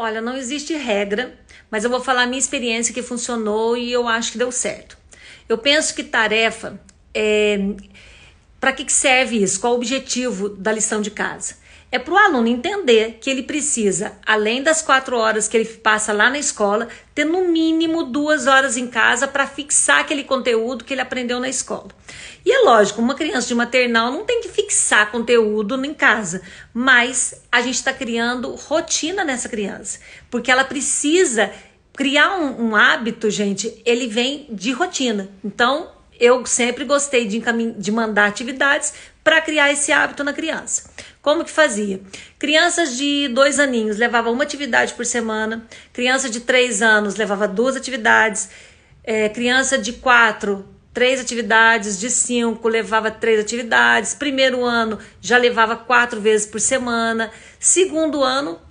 Olha, não existe regra, mas eu vou falar a minha experiência que funcionou e eu acho que deu certo. Eu penso que tarefa é para que serve isso? Qual o objetivo da lição de casa? É para o aluno entender que ele precisa, além das quatro horas que ele passa lá na escola, ter no mínimo duas horas em casa para fixar aquele conteúdo que ele aprendeu na escola. E é lógico, uma criança de maternal não tem que fixar conteúdo em casa, mas a gente está criando rotina nessa criança, porque ela precisa criar um, um hábito, gente, ele vem de rotina. Então, eu sempre gostei de, de mandar atividades para criar esse hábito na criança. Como que fazia? Crianças de dois aninhos levava uma atividade por semana, criança de três anos levava duas atividades, é, criança de quatro três atividades, de cinco levava três atividades, primeiro ano já levava quatro vezes por semana, segundo ano